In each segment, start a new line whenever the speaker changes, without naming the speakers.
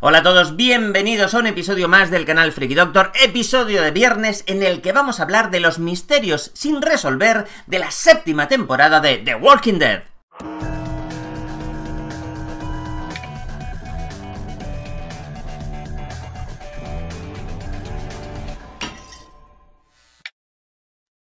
Hola a todos, bienvenidos a un episodio más del canal Freaky Doctor, episodio de viernes en el que vamos a hablar de los misterios sin resolver de la séptima temporada de The Walking Dead.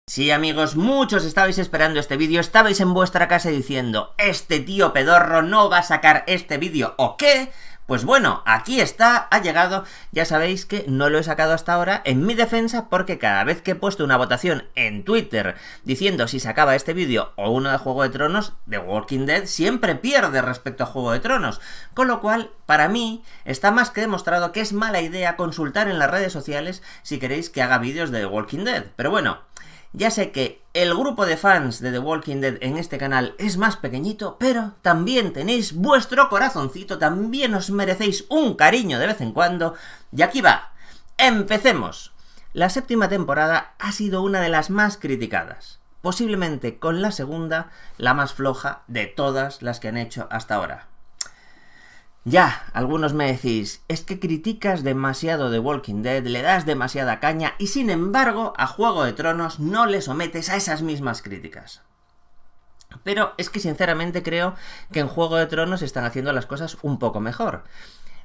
Sí, amigos, muchos estabais esperando este vídeo, estabais en vuestra casa diciendo, este tío pedorro no va a sacar este vídeo, ¿o qué? Pues bueno, aquí está, ha llegado, ya sabéis que no lo he sacado hasta ahora en mi defensa porque cada vez que he puesto una votación en Twitter diciendo si sacaba este vídeo o uno de Juego de Tronos, de Walking Dead siempre pierde respecto a Juego de Tronos, con lo cual para mí está más que demostrado que es mala idea consultar en las redes sociales si queréis que haga vídeos de Walking Dead, pero bueno... Ya sé que el grupo de fans de The Walking Dead en este canal es más pequeñito, pero también tenéis vuestro corazoncito, también os merecéis un cariño de vez en cuando. Y aquí va, empecemos. La séptima temporada ha sido una de las más criticadas, posiblemente con la segunda, la más floja de todas las que han hecho hasta ahora. Ya, algunos me decís, es que criticas demasiado de Walking Dead, le das demasiada caña y sin embargo a Juego de Tronos no le sometes a esas mismas críticas. Pero es que sinceramente creo que en Juego de Tronos están haciendo las cosas un poco mejor.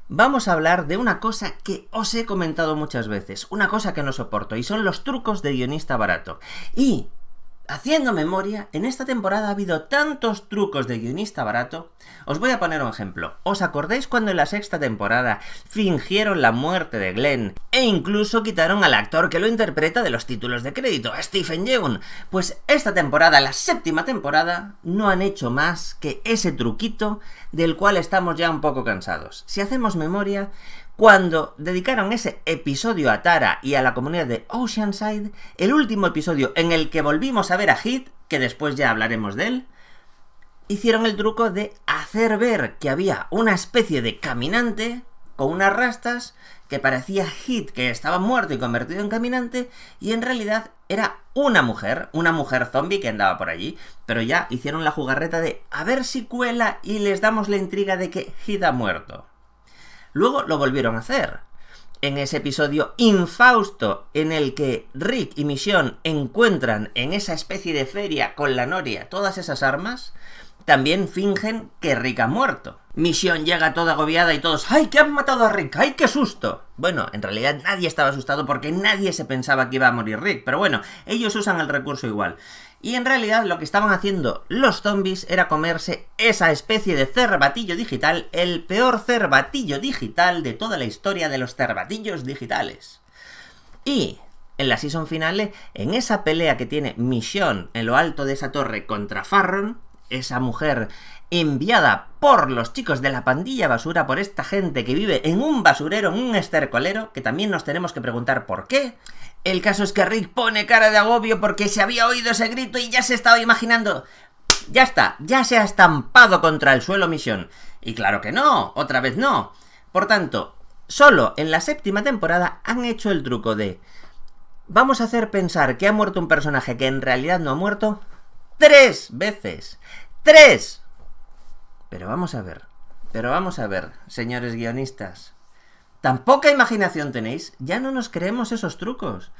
Vamos a hablar de una cosa que os he comentado muchas veces, una cosa que no soporto, y son los trucos de guionista barato. Y Haciendo memoria, en esta temporada ha habido tantos trucos de guionista barato. Os voy a poner un ejemplo. ¿Os acordáis cuando en la sexta temporada fingieron la muerte de Glenn e incluso quitaron al actor que lo interpreta de los títulos de crédito, Stephen Yeun? Pues esta temporada, la séptima temporada, no han hecho más que ese truquito del cual estamos ya un poco cansados. Si hacemos memoria, cuando dedicaron ese episodio a Tara y a la comunidad de Oceanside, el último episodio en el que volvimos a ver a Hit, que después ya hablaremos de él, hicieron el truco de hacer ver que había una especie de caminante con unas rastas que parecía Hit, que estaba muerto y convertido en caminante, y en realidad era una mujer, una mujer zombie que andaba por allí, pero ya hicieron la jugarreta de a ver si cuela y les damos la intriga de que Hit ha muerto. Luego lo volvieron a hacer. En ese episodio infausto en el que Rick y misión encuentran en esa especie de feria con la noria todas esas armas, también fingen que Rick ha muerto. Misión llega toda agobiada y todos, ¡ay, que han matado a Rick! ¡ay, qué susto! Bueno, en realidad nadie estaba asustado porque nadie se pensaba que iba a morir Rick, pero bueno, ellos usan el recurso igual. Y en realidad lo que estaban haciendo los zombies era comerse esa especie de cerbatillo digital, el peor cerbatillo digital de toda la historia de los cerbatillos digitales. Y en la season finale, en esa pelea que tiene Michonne en lo alto de esa torre contra Farron, esa mujer enviada por los chicos de la pandilla basura, por esta gente que vive en un basurero, en un estercolero, que también nos tenemos que preguntar por qué. El caso es que Rick pone cara de agobio porque se había oído ese grito y ya se estaba imaginando. Ya está, ya se ha estampado contra el suelo misión. Y claro que no, otra vez no. Por tanto, solo en la séptima temporada han hecho el truco de... Vamos a hacer pensar que ha muerto un personaje que en realidad no ha muerto tres veces. ¡Tres! Pero vamos a ver, pero vamos a ver, señores guionistas. Tan poca imaginación tenéis, ya no nos creemos esos trucos.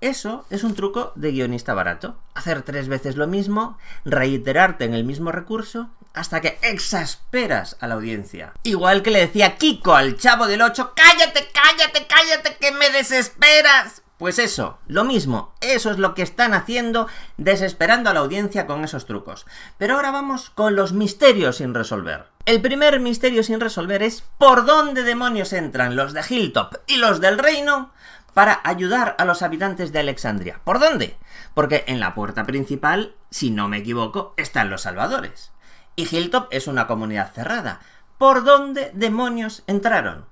Eso es un truco de guionista barato. Hacer tres veces lo mismo, reiterarte en el mismo recurso, hasta que exasperas a la audiencia. Igual que le decía Kiko al chavo del 8, cállate, cállate, cállate, que me desesperas. Pues eso, lo mismo, eso es lo que están haciendo, desesperando a la audiencia con esos trucos. Pero ahora vamos con los misterios sin resolver. El primer misterio sin resolver es por dónde demonios entran los de Hilltop y los del reino para ayudar a los habitantes de Alexandria. ¿Por dónde? Porque en la puerta principal, si no me equivoco, están los salvadores. Y Hilltop es una comunidad cerrada. ¿Por dónde demonios entraron?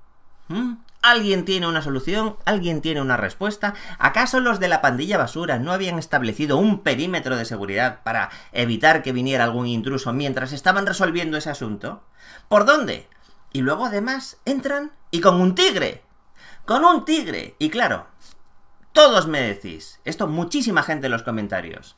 ¿Mm? ¿Alguien tiene una solución? ¿Alguien tiene una respuesta? ¿Acaso los de la pandilla basura no habían establecido un perímetro de seguridad para evitar que viniera algún intruso mientras estaban resolviendo ese asunto? ¿Por dónde? Y luego además entran y con un tigre. Con un tigre. Y claro, todos me decís, esto muchísima gente en los comentarios.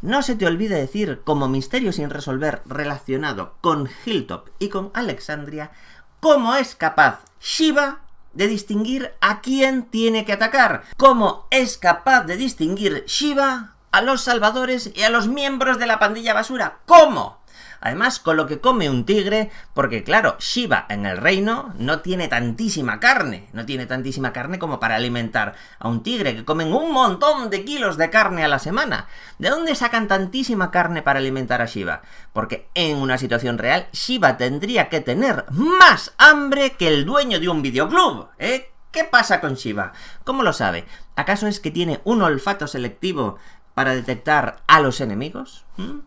No se te olvide decir, como misterio sin resolver relacionado con Hilltop y con Alexandria, cómo es capaz Shiva de distinguir a quién tiene que atacar, Cómo es capaz de distinguir Shiva a los salvadores y a los miembros de la pandilla basura. ¿Cómo? Además, con lo que come un tigre, porque claro, Shiva en el reino no tiene tantísima carne, no tiene tantísima carne como para alimentar a un tigre, que comen un montón de kilos de carne a la semana. ¿De dónde sacan tantísima carne para alimentar a Shiva? Porque en una situación real, Shiva tendría que tener más hambre que el dueño de un videoclub, ¿eh? ¿Qué pasa con Shiva? ¿Cómo lo sabe? ¿Acaso es que tiene un olfato selectivo para detectar a los enemigos? ¿Mm?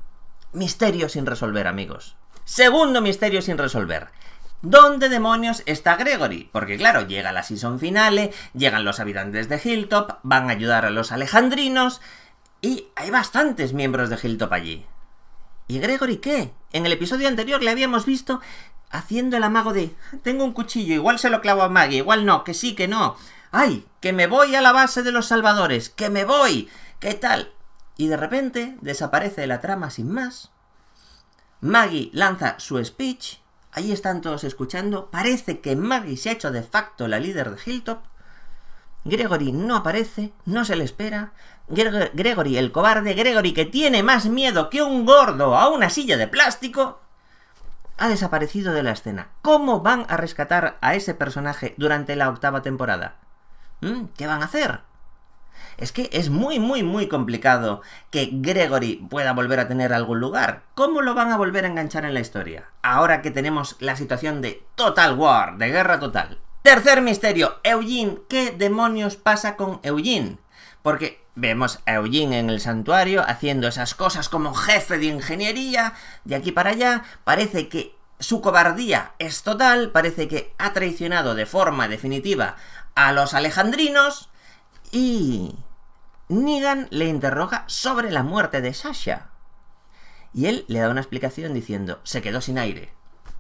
Misterio sin resolver, amigos. Segundo misterio sin resolver. ¿Dónde demonios está Gregory? Porque claro, llega la season finale, llegan los habitantes de Hilltop, van a ayudar a los alejandrinos y hay bastantes miembros de Hilltop allí. ¿Y Gregory qué? En el episodio anterior le habíamos visto haciendo el amago de tengo un cuchillo, igual se lo clavo a Maggie, igual no, que sí, que no. ¡Ay! Que me voy a la base de los salvadores, que me voy. ¿Qué tal? y de repente desaparece de la trama sin más. Maggie lanza su speech, ahí están todos escuchando, parece que Maggie se ha hecho de facto la líder de Hilltop, Gregory no aparece, no se le espera, Gregory el cobarde, Gregory que tiene más miedo que un gordo a una silla de plástico, ha desaparecido de la escena. ¿Cómo van a rescatar a ese personaje durante la octava temporada? ¿Mm? ¿Qué van a hacer? Es que es muy, muy, muy complicado que Gregory pueda volver a tener algún lugar. ¿Cómo lo van a volver a enganchar en la historia? Ahora que tenemos la situación de Total War, de guerra total. Tercer misterio, Eugene. ¿Qué demonios pasa con Eugene? Porque vemos a Eugene en el santuario haciendo esas cosas como jefe de ingeniería, de aquí para allá. Parece que su cobardía es total, parece que ha traicionado de forma definitiva a los alejandrinos y Negan le interroga sobre la muerte de Sasha. Y él le da una explicación diciendo, se quedó sin aire.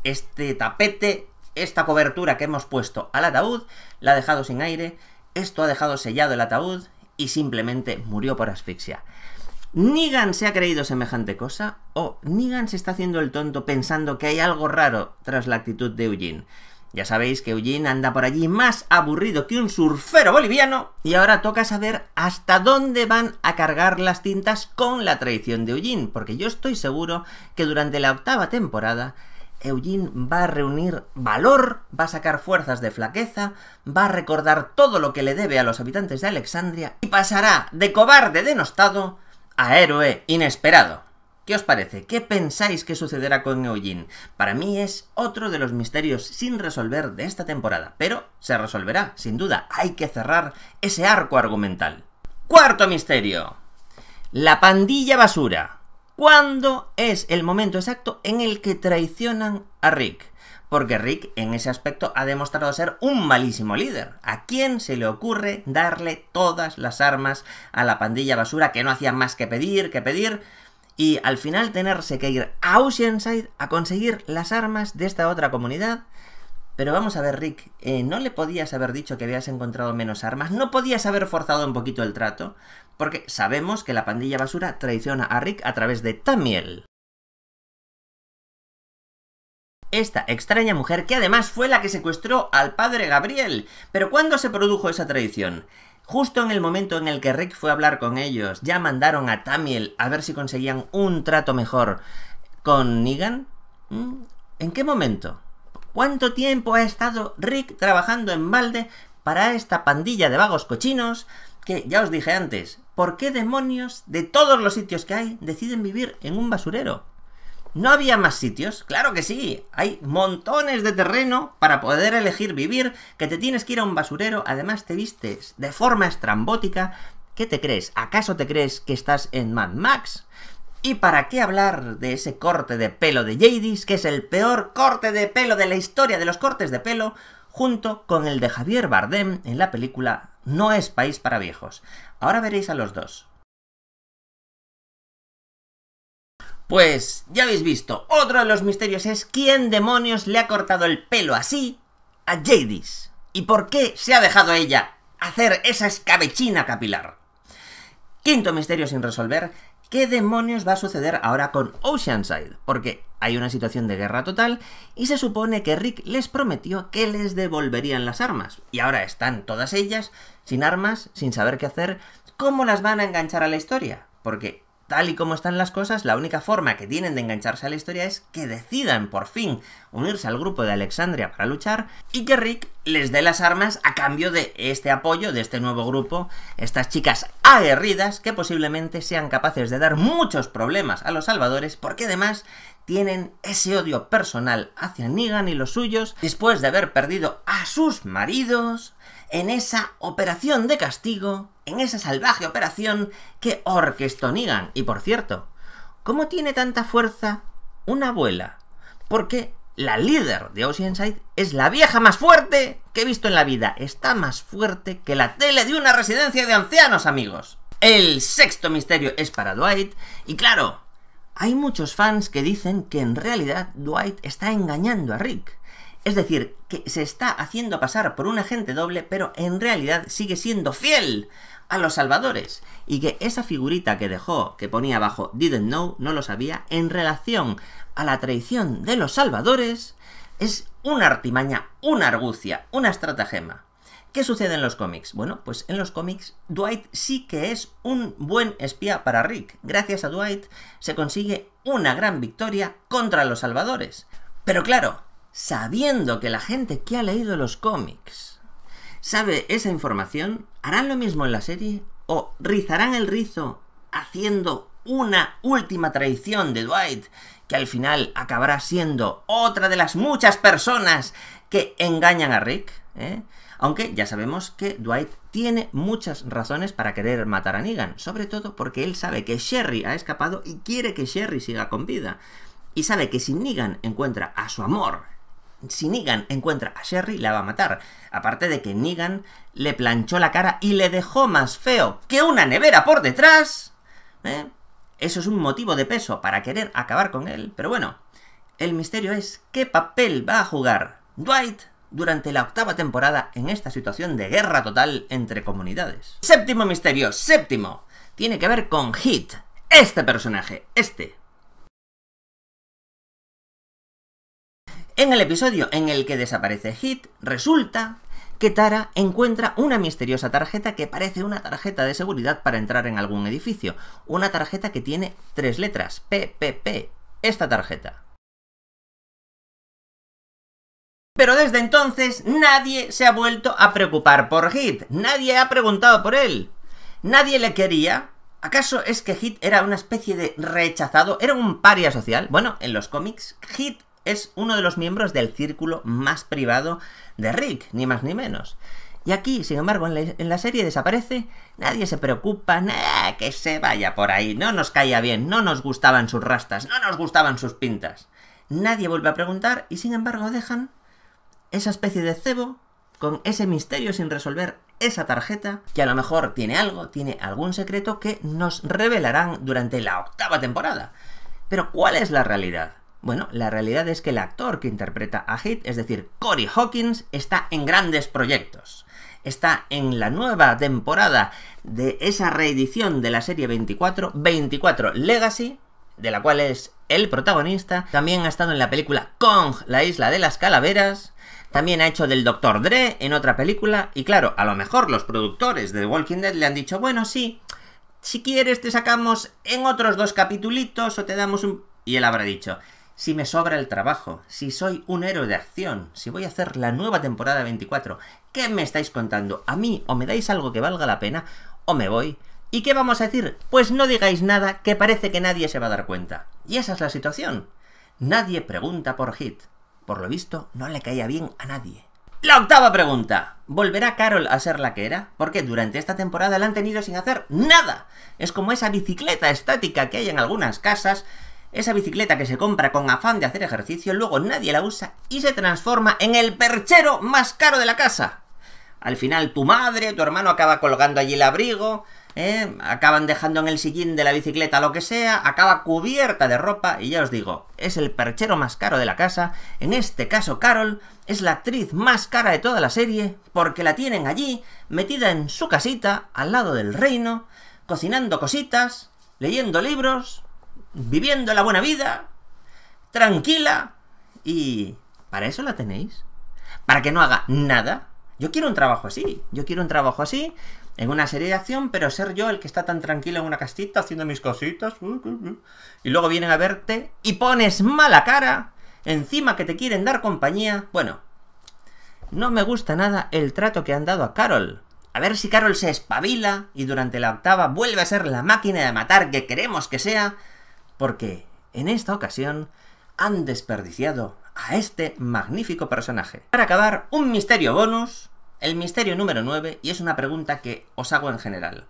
Este tapete, esta cobertura que hemos puesto al ataúd, la ha dejado sin aire, esto ha dejado sellado el ataúd y simplemente murió por asfixia. ¿Nigan se ha creído semejante cosa o Nigan se está haciendo el tonto pensando que hay algo raro tras la actitud de Eugene. Ya sabéis que Eugene anda por allí más aburrido que un surfero boliviano y ahora toca saber hasta dónde van a cargar las tintas con la traición de Eugene, porque yo estoy seguro que durante la octava temporada Eugene va a reunir valor, va a sacar fuerzas de flaqueza, va a recordar todo lo que le debe a los habitantes de Alexandria y pasará de cobarde denostado a héroe inesperado. ¿Qué os parece? ¿Qué pensáis que sucederá con Eugene? Para mí es otro de los misterios sin resolver de esta temporada, pero se resolverá, sin duda. Hay que cerrar ese arco argumental. Cuarto misterio. La pandilla basura. ¿Cuándo es el momento exacto en el que traicionan a Rick? porque Rick en ese aspecto ha demostrado ser un malísimo líder. ¿A quién se le ocurre darle todas las armas a la pandilla basura que no hacía más que pedir, que pedir? y al final tenerse que ir a Oceanside a conseguir las armas de esta otra comunidad. Pero vamos a ver, Rick, eh, ¿no le podías haber dicho que habías encontrado menos armas? ¿No podías haber forzado un poquito el trato? Porque sabemos que la pandilla basura traiciona a Rick a través de Tamiel. Esta extraña mujer que además fue la que secuestró al padre Gabriel. Pero ¿cuándo se produjo esa traición? Justo en el momento en el que Rick fue a hablar con ellos, ya mandaron a Tamiel a ver si conseguían un trato mejor con Negan. Mm, ¿En qué momento? ¿Cuánto tiempo ha estado Rick trabajando en balde para esta pandilla de vagos cochinos que, ya os dije antes, ¿por qué demonios de todos los sitios que hay deciden vivir en un basurero? ¿No había más sitios? Claro que sí. Hay montones de terreno para poder elegir vivir, que te tienes que ir a un basurero, además te vistes de forma estrambótica. ¿Qué te crees? ¿Acaso te crees que estás en Mad Max? ¿Y para qué hablar de ese corte de pelo de Jadis, que es el peor corte de pelo de la historia de los cortes de pelo, junto con el de Javier Bardem en la película No es País para Viejos? Ahora veréis a los dos. Pues ya habéis visto, otro de los misterios es quién demonios le ha cortado el pelo así a Jadis y por qué se ha dejado ella hacer esa escabechina capilar. Quinto misterio sin resolver, ¿qué demonios va a suceder ahora con Oceanside? Porque hay una situación de guerra total y se supone que Rick les prometió que les devolverían las armas. Y ahora están todas ellas sin armas, sin saber qué hacer, ¿cómo las van a enganchar a la historia? Porque tal y como están las cosas, la única forma que tienen de engancharse a la historia es que decidan por fin unirse al grupo de Alexandria para luchar y que Rick les dé las armas a cambio de este apoyo, de este nuevo grupo, estas chicas aguerridas que posiblemente sean capaces de dar muchos problemas a los salvadores porque además tienen ese odio personal hacia Negan y los suyos después de haber perdido a sus maridos, en esa operación de castigo, en esa salvaje operación que orquestó Y por cierto, ¿cómo tiene tanta fuerza una abuela? Porque la líder de Oceanside es la vieja más fuerte que he visto en la vida. Está más fuerte que la tele de una residencia de ancianos, amigos. El sexto misterio es para Dwight. Y claro, hay muchos fans que dicen que en realidad Dwight está engañando a Rick. Es decir, que se está haciendo pasar por un agente doble, pero en realidad sigue siendo fiel a los salvadores. Y que esa figurita que dejó, que ponía abajo didn't know, no lo sabía, en relación a la traición de los salvadores, es una artimaña, una argucia, una estratagema. ¿Qué sucede en los cómics? Bueno, pues en los cómics Dwight sí que es un buen espía para Rick. Gracias a Dwight se consigue una gran victoria contra los salvadores. Pero claro, sabiendo que la gente que ha leído los cómics sabe esa información, ¿harán lo mismo en la serie? ¿O rizarán el rizo haciendo una última traición de Dwight que al final acabará siendo otra de las muchas personas que engañan a Rick? ¿eh? Aunque ya sabemos que Dwight tiene muchas razones para querer matar a Negan, sobre todo porque él sabe que Sherry ha escapado y quiere que Sherry siga con vida. Y sabe que si Negan encuentra a su amor si Negan encuentra a Sherry, la va a matar. Aparte de que Negan le planchó la cara y le dejó más feo que una nevera por detrás. ¿eh? Eso es un motivo de peso para querer acabar con él. Pero bueno, el misterio es qué papel va a jugar Dwight durante la octava temporada en esta situación de guerra total entre comunidades. Séptimo misterio, séptimo, tiene que ver con Hit. Este personaje, este, En el episodio en el que desaparece Hit, resulta que Tara encuentra una misteriosa tarjeta que parece una tarjeta de seguridad para entrar en algún edificio. Una tarjeta que tiene tres letras, PPP, esta tarjeta. Pero desde entonces nadie se ha vuelto a preocupar por Hit, nadie ha preguntado por él, nadie le quería. ¿Acaso es que Hit era una especie de rechazado? ¿Era un paria social? Bueno, en los cómics, Hit es uno de los miembros del círculo más privado de Rick, ni más ni menos. Y aquí, sin embargo, en la, serie desaparece, nadie se preocupa, nada, que se vaya por ahí, no nos caía bien, no nos gustaban sus rastas, no nos gustaban sus pintas. Nadie vuelve a preguntar y sin embargo dejan esa especie de cebo con ese misterio sin resolver esa tarjeta, que a lo mejor tiene algo, tiene algún secreto que nos revelarán durante la octava temporada. Pero ¿cuál es la realidad? Bueno, la realidad es que el actor que interpreta a Hit, es decir, Cory Hawkins, está en grandes proyectos. Está en la nueva temporada de esa reedición de la serie 24, 24 Legacy, de la cual es el protagonista. También ha estado en la película Kong, la isla de las calaveras. También ha hecho del Dr. Dre en otra película. Y claro, a lo mejor los productores de The Walking Dead le han dicho, bueno, sí, si quieres te sacamos en otros dos capitulitos o te damos un... Y él habrá dicho, si me sobra el trabajo, si soy un héroe de acción, si voy a hacer la nueva temporada 24. ¿Qué me estáis contando? ¿A mí o me dais algo que valga la pena o me voy? ¿Y qué vamos a decir? Pues no digáis nada que parece que nadie se va a dar cuenta. Y esa es la situación. Nadie pregunta por Hit. Por lo visto, no le caía bien a nadie. La octava pregunta. ¿Volverá Carol a ser la que era? Porque durante esta temporada la han tenido sin hacer nada. Es como esa bicicleta estática que hay en algunas casas esa bicicleta que se compra con afán de hacer ejercicio, luego nadie la usa y se transforma en el perchero más caro de la casa. Al final tu madre, tu hermano acaba colgando allí el abrigo, ¿eh? acaban dejando en el sillín de la bicicleta lo que sea, acaba cubierta de ropa y ya os digo, es el perchero más caro de la casa. En este caso Carol es la actriz más cara de toda la serie porque la tienen allí, metida en su casita, al lado del reino, cocinando cositas, leyendo libros viviendo la buena vida, tranquila, y para eso la tenéis. Para que no haga nada. Yo quiero un trabajo así, yo quiero un trabajo así, en una serie de acción, pero ser yo el que está tan tranquilo en una casita haciendo mis cositas, uh, uh, uh. y luego vienen a verte y pones mala cara, encima que te quieren dar compañía. Bueno, no me gusta nada el trato que han dado a Carol. A ver si Carol se espabila y durante la octava vuelve a ser la máquina de matar que queremos que sea, porque en esta ocasión han desperdiciado a este magnífico personaje. Para acabar, un misterio bonus, el misterio número 9, y es una pregunta que os hago en general.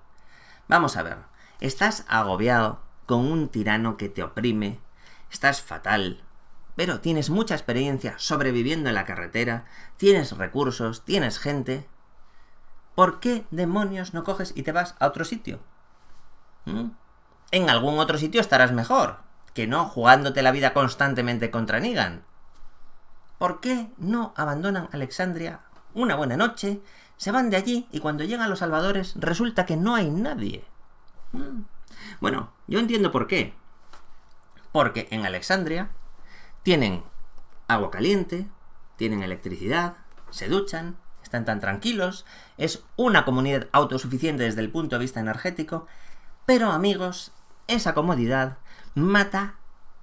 Vamos a ver, estás agobiado con un tirano que te oprime, estás fatal, pero tienes mucha experiencia sobreviviendo en la carretera, tienes recursos, tienes gente. ¿Por qué demonios no coges y te vas a otro sitio? ¿Mm? en algún otro sitio estarás mejor, que no jugándote la vida constantemente contra Negan. ¿Por qué no abandonan Alexandria una buena noche, se van de allí y cuando llegan los salvadores resulta que no hay nadie? Mm. Bueno, yo entiendo por qué. Porque en Alexandria tienen agua caliente, tienen electricidad, se duchan, están tan tranquilos, es una comunidad autosuficiente desde el punto de vista energético, pero amigos, esa comodidad mata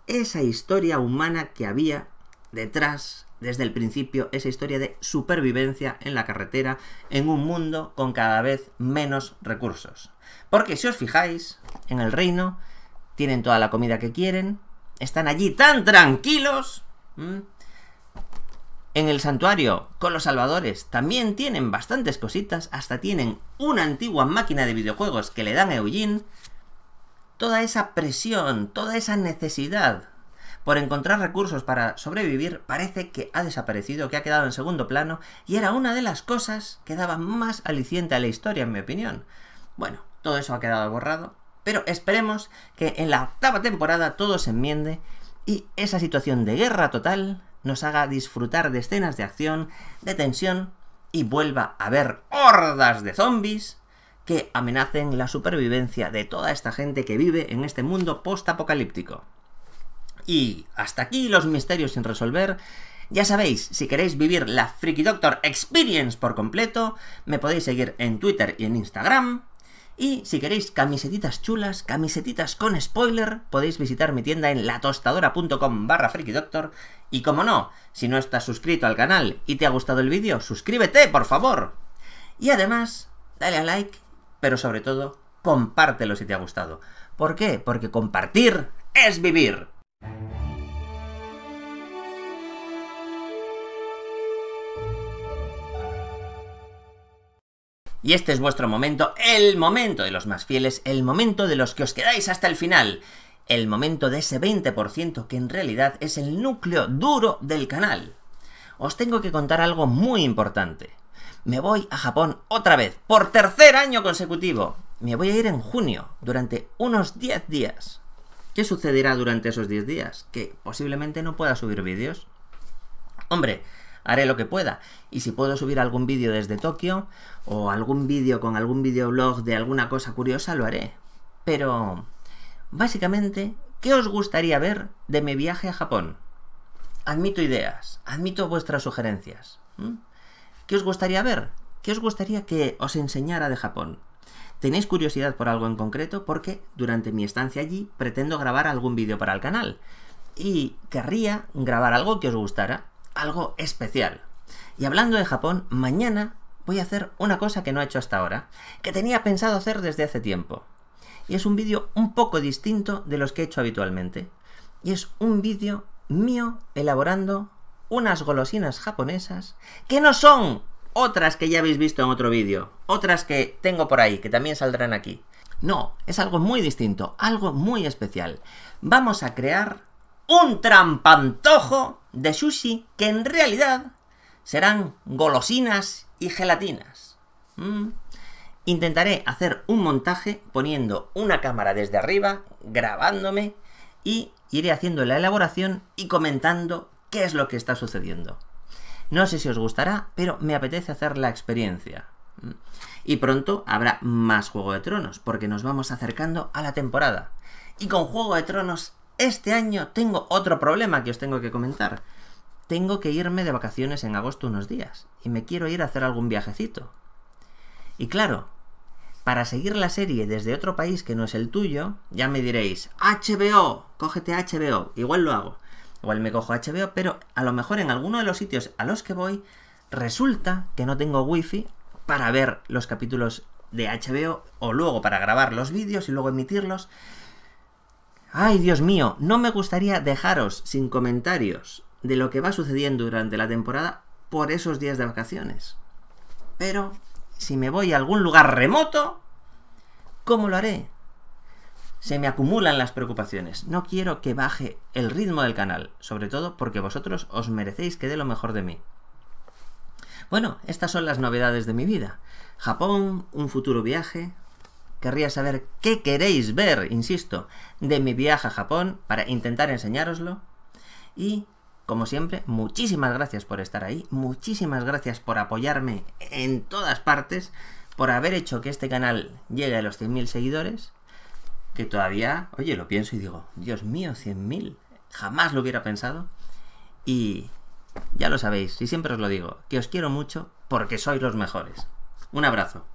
esa historia humana que había detrás desde el principio, esa historia de supervivencia en la carretera, en un mundo con cada vez menos recursos. Porque si os fijáis, en el reino tienen toda la comida que quieren, están allí tan tranquilos, en el santuario, con los salvadores, también tienen bastantes cositas, hasta tienen una antigua máquina de videojuegos que le dan a Eugene. Toda esa presión, toda esa necesidad por encontrar recursos para sobrevivir parece que ha desaparecido, que ha quedado en segundo plano, y era una de las cosas que daba más aliciente a la historia, en mi opinión. Bueno, todo eso ha quedado borrado, pero esperemos que en la octava temporada todo se enmiende y esa situación de guerra total nos haga disfrutar de escenas de acción, de tensión y vuelva a ver hordas de zombies que amenacen la supervivencia de toda esta gente que vive en este mundo post-apocalíptico. Y hasta aquí los misterios sin resolver. Ya sabéis, si queréis vivir la Freaky Doctor Experience por completo, me podéis seguir en Twitter y en Instagram. Y si queréis camisetitas chulas, camisetitas con spoiler, podéis visitar mi tienda en latostadora.com barra doctor. Y como no, si no estás suscrito al canal y te ha gustado el vídeo, suscríbete, por favor. Y además, dale a like, pero sobre todo, compártelo si te ha gustado. ¿Por qué? Porque compartir es vivir. Y este es vuestro momento, el momento de los más fieles, el momento de los que os quedáis hasta el final, el momento de ese 20% que en realidad es el núcleo duro del canal. Os tengo que contar algo muy importante. Me voy a Japón otra vez, por tercer año consecutivo. Me voy a ir en junio, durante unos 10 días. ¿Qué sucederá durante esos 10 días? Que posiblemente no pueda subir vídeos. Hombre, haré lo que pueda. Y si puedo subir algún vídeo desde Tokio o algún vídeo con algún videoblog de alguna cosa curiosa, lo haré. Pero, básicamente, ¿qué os gustaría ver de mi viaje a Japón? Admito ideas, admito vuestras sugerencias. ¿Qué os gustaría ver? ¿Qué os gustaría que os enseñara de Japón? ¿Tenéis curiosidad por algo en concreto? Porque durante mi estancia allí pretendo grabar algún vídeo para el canal. Y querría grabar algo que os gustara algo especial. Y hablando de Japón, mañana voy a hacer una cosa que no he hecho hasta ahora, que tenía pensado hacer desde hace tiempo. Y es un vídeo un poco distinto de los que he hecho habitualmente. Y es un vídeo mío elaborando unas golosinas japonesas que no son otras que ya habéis visto en otro vídeo, otras que tengo por ahí, que también saldrán aquí. No, es algo muy distinto, algo muy especial. Vamos a crear un trampantojo de sushi que en realidad serán golosinas y gelatinas. Mm. Intentaré hacer un montaje poniendo una cámara desde arriba, grabándome y iré haciendo la elaboración y comentando qué es lo que está sucediendo. No sé si os gustará, pero me apetece hacer la experiencia. Mm. Y pronto habrá más Juego de Tronos, porque nos vamos acercando a la temporada. Y con Juego de Tronos este año tengo otro problema que os tengo que comentar. Tengo que irme de vacaciones en agosto unos días y me quiero ir a hacer algún viajecito. Y claro, para seguir la serie desde otro país que no es el tuyo, ya me diréis, HBO, cógete HBO, igual lo hago. Igual me cojo HBO, pero a lo mejor en alguno de los sitios a los que voy resulta que no tengo wifi para ver los capítulos de HBO o luego para grabar los vídeos y luego emitirlos. Ay, Dios mío, no me gustaría dejaros sin comentarios de lo que va sucediendo durante la temporada por esos días de vacaciones. Pero si me voy a algún lugar remoto, ¿cómo lo haré? Se me acumulan las preocupaciones. No quiero que baje el ritmo del canal, sobre todo porque vosotros os merecéis que dé lo mejor de mí. Bueno, estas son las novedades de mi vida. Japón, un futuro viaje, querría saber qué queréis ver, insisto, de mi viaje a Japón para intentar enseñároslo. Y, como siempre, muchísimas gracias por estar ahí, muchísimas gracias por apoyarme en todas partes, por haber hecho que este canal llegue a los 100.000 seguidores, que todavía, oye, lo pienso y digo, Dios mío, 100.000, jamás lo hubiera pensado. Y ya lo sabéis, y siempre os lo digo, que os quiero mucho porque sois los mejores. Un abrazo.